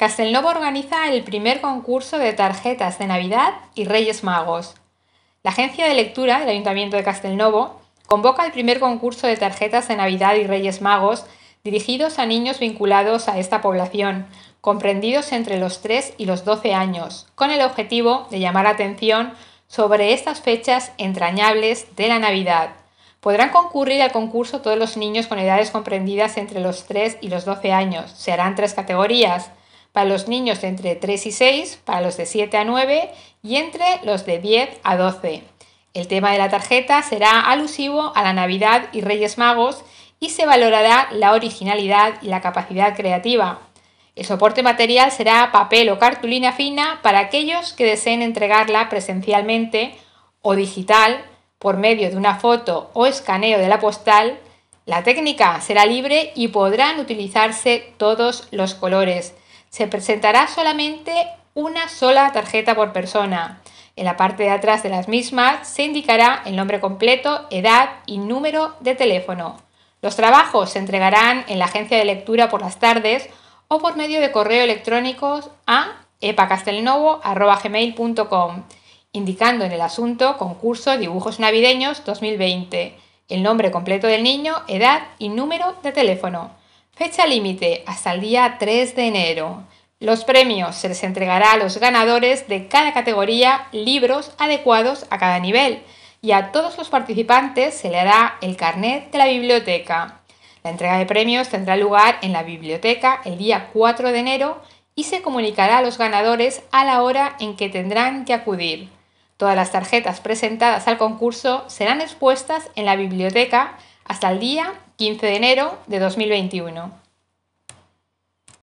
Castelnovo organiza el primer concurso de tarjetas de Navidad y Reyes Magos. La agencia de lectura del Ayuntamiento de Castelnovo convoca el primer concurso de tarjetas de Navidad y Reyes Magos dirigidos a niños vinculados a esta población, comprendidos entre los 3 y los 12 años, con el objetivo de llamar atención sobre estas fechas entrañables de la Navidad. Podrán concurrir al concurso todos los niños con edades comprendidas entre los 3 y los 12 años. Se harán tres categorías, para los niños de entre 3 y 6, para los de 7 a 9 y entre los de 10 a 12. El tema de la tarjeta será alusivo a la Navidad y Reyes Magos y se valorará la originalidad y la capacidad creativa. El soporte material será papel o cartulina fina para aquellos que deseen entregarla presencialmente o digital por medio de una foto o escaneo de la postal. La técnica será libre y podrán utilizarse todos los colores. Se presentará solamente una sola tarjeta por persona. En la parte de atrás de las mismas se indicará el nombre completo, edad y número de teléfono. Los trabajos se entregarán en la agencia de lectura por las tardes o por medio de correo electrónico a epacastelnovo.com, indicando en el asunto concurso Dibujos Navideños 2020, el nombre completo del niño, edad y número de teléfono. Fecha límite hasta el día 3 de enero. Los premios se les entregará a los ganadores de cada categoría libros adecuados a cada nivel y a todos los participantes se le hará el carnet de la biblioteca. La entrega de premios tendrá lugar en la biblioteca el día 4 de enero y se comunicará a los ganadores a la hora en que tendrán que acudir. Todas las tarjetas presentadas al concurso serán expuestas en la biblioteca hasta el día 15 de enero de 2021.